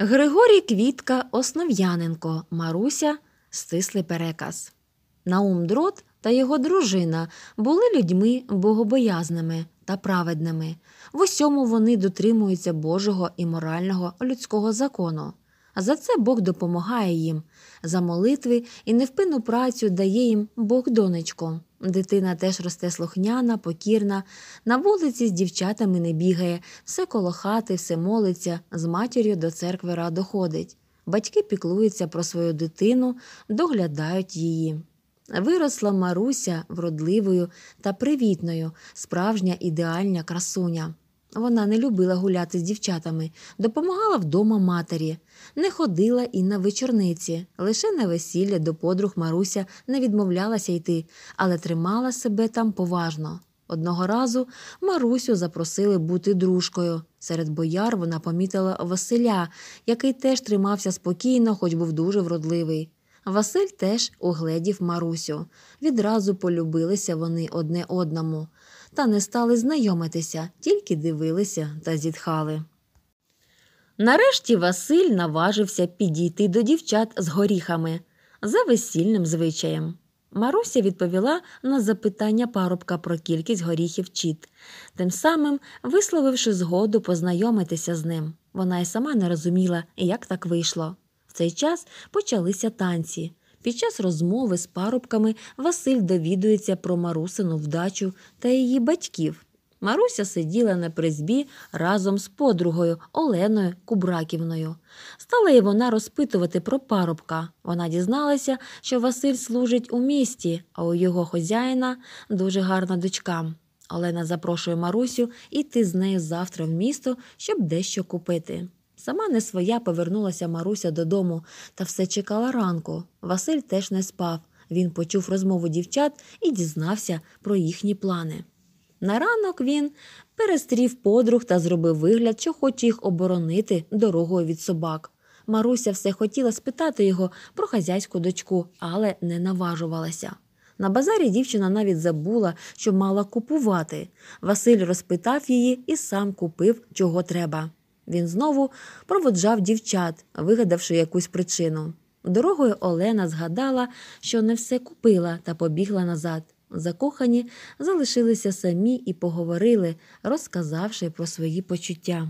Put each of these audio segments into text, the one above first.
Григорій Квітка, Основ'яненко, Маруся, стислий переказ. Наум Дрот та його дружина були людьми богобоязними та праведними. В усьому вони дотримуються Божого і морального людського закону. За це Бог допомагає їм, за молитви і невпинну працю дає їм Бог донечко. Дитина теж росте слухняна, покірна, на вулиці з дівчатами не бігає, все коло хати, все молиться, з матір'ю до церкви радо ходить. Батьки піклуються про свою дитину, доглядають її. Виросла Маруся вродливою та привітною, справжня ідеальна красуня. Вона не любила гуляти з дівчатами, допомагала вдома матері, не ходила і на вечорниці. Лише на весілля до подруг Маруся не відмовлялася йти, але тримала себе там поважно. Одного разу Марусю запросили бути дружкою. Серед бояр вона помітила Василя, який теж тримався спокійно, хоч був дуже вродливий. Василь теж огледів Марусю. Відразу полюбилися вони одне одному та не стали знайомитися, тільки дивилися та зітхали. Нарешті Василь наважився підійти до дівчат з горіхами за весільним звичаєм. Маруся відповіла на запитання парубка про кількість горіхів чіт, тим самим висловивши згоду познайомитися з ним. Вона й сама не розуміла, як так вийшло. В цей час почалися танці. Під час розмови з парубками Василь довідується про Марусину вдачу та її батьків. Маруся сиділа на призбі разом з подругою Оленою Кубраківною. Стала й вона розпитувати про парубка. Вона дізналася, що Василь служить у місті, а у його хазяїна дуже гарна дочка. Олена запрошує Марусю йти з нею завтра в місто, щоб дещо купити. Сама не своя повернулася Маруся додому та все чекала ранку. Василь теж не спав. Він почув розмову дівчат і дізнався про їхні плани. На ранок він перестрів подруг та зробив вигляд, що хоче їх оборонити дорогою від собак. Маруся все хотіла спитати його про хазяйську дочку, але не наважувалася. На базарі дівчина навіть забула, що мала купувати. Василь розпитав її і сам купив, чого треба. Він знову проводжав дівчат, вигадавши якусь причину. Дорогою Олена згадала, що не все купила та побігла назад. Закохані залишилися самі і поговорили, розказавши про свої почуття.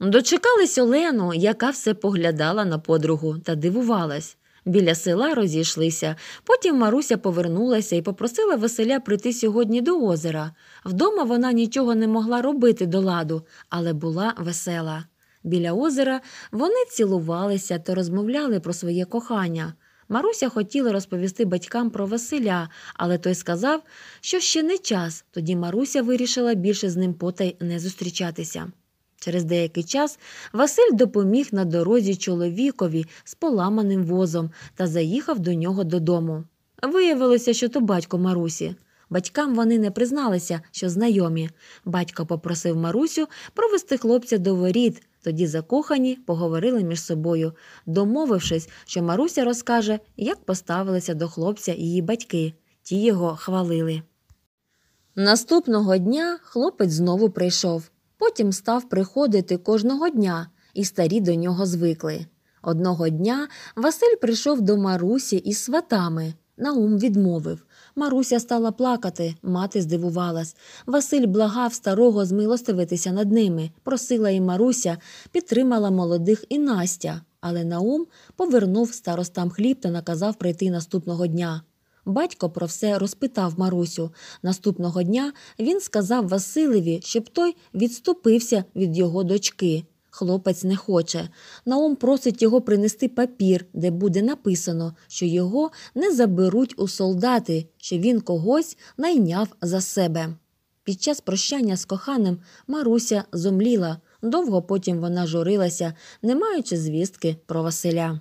Дочекались Олену, яка все поглядала на подругу та дивувалась, Біля села розійшлися. Потім Маруся повернулася і попросила Василя прийти сьогодні до озера. Вдома вона нічого не могла робити до ладу, але була весела. Біля озера вони цілувалися та розмовляли про своє кохання. Маруся хотіла розповісти батькам про Василя, але той сказав, що ще не час. Тоді Маруся вирішила більше з ним потай не зустрічатися. Через деякий час Василь допоміг на дорозі чоловікові з поламаним возом та заїхав до нього додому. Виявилося, що то батько Марусі. Батькам вони не призналися, що знайомі. Батько попросив Марусю провести хлопця до воріт. Тоді закохані поговорили між собою, домовившись, що Маруся розкаже, як поставилися до хлопця її батьки. Ті його хвалили. Наступного дня хлопець знову прийшов. Потім став приходити кожного дня, і старі до нього звикли. Одного дня Василь прийшов до Марусі із сватами. Наум відмовив. Маруся стала плакати, мати здивувалась. Василь благав старого змилостивитися над ними. Просила і Маруся, підтримала молодих і Настя. Але Наум повернув старостам хліб та наказав прийти наступного дня. Батько про все розпитав Марусю. Наступного дня він сказав Василеві, щоб той відступився від його дочки. Хлопець не хоче. Наум просить його принести папір, де буде написано, що його не заберуть у солдати, що він когось найняв за себе. Під час прощання з коханим Маруся зомліла. Довго потім вона журилася, не маючи звістки про Василя.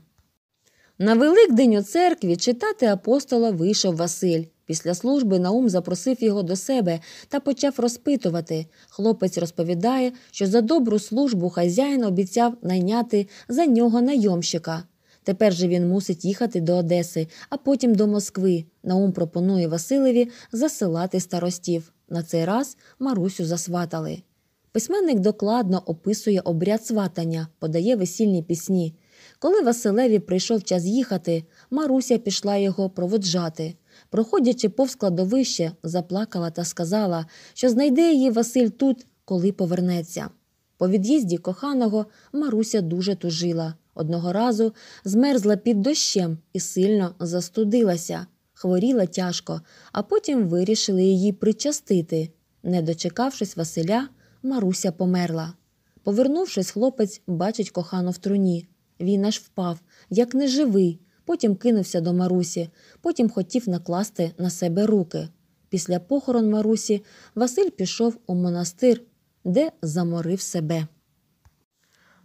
На Великдень у церкві читати апостола вийшов Василь. Після служби Наум запросив його до себе та почав розпитувати. Хлопець розповідає, що за добру службу хазяїн обіцяв найняти за нього найомщика. Тепер же він мусить їхати до Одеси, а потім до Москви. Наум пропонує Василеві засилати старостів. На цей раз Марусю засватали. Письменник докладно описує обряд сватання, подає весільні пісні. Коли Василеві прийшов час їхати, Маруся пішла його проводжати. Проходячи повз кладовище, заплакала та сказала, що знайде її Василь тут, коли повернеться. По від'їзді коханого Маруся дуже тужила. Одного разу змерзла під дощем і сильно застудилася, хворіла тяжко, а потім вирішили її причастити. Не дочекавшись Василя, Маруся померла. Повернувшись, хлопець бачить кохану в труні. Він аж впав, як неживий, потім кинувся до Марусі, потім хотів накласти на себе руки. Після похорон Марусі Василь пішов у монастир, де заморив себе.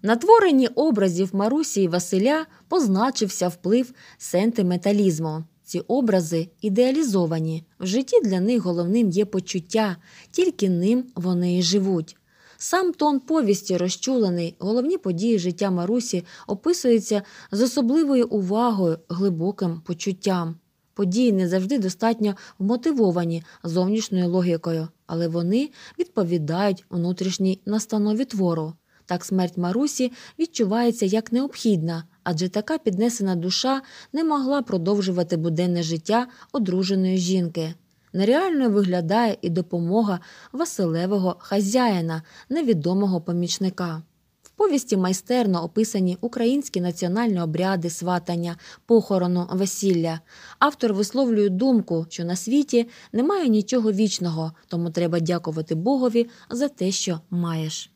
На творенні образів Марусі і Василя позначився вплив сентименталізму. Ці образи ідеалізовані. В житті для них головним є почуття, тільки ним вони і живуть. Сам тон повісті розчулений, головні події життя Марусі описуються з особливою увагою, глибоким почуттям. Події не завжди достатньо вмотивовані зовнішньою логікою, але вони відповідають внутрішній настанові твору. Так смерть Марусі відчувається як необхідна, адже така піднесена душа не могла продовжувати буденне життя одруженої жінки. Нереально виглядає і допомога Василевого хазяїна, невідомого помічника. В повісті майстерно описані українські національні обряди сватання, похорону, весілля. Автор висловлює думку, що на світі немає нічого вічного, тому треба дякувати Богові за те, що маєш.